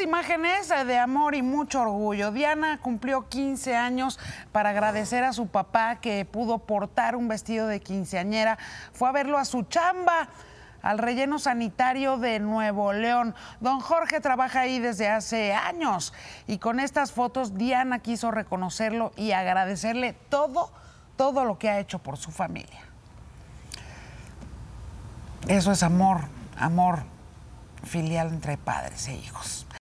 imágenes de amor y mucho orgullo, Diana cumplió 15 años para agradecer a su papá que pudo portar un vestido de quinceañera. Fue a verlo a su chamba al relleno sanitario de Nuevo León. Don Jorge trabaja ahí desde hace años y con estas fotos Diana quiso reconocerlo y agradecerle todo, todo lo que ha hecho por su familia. Eso es amor, amor filial entre padres e hijos.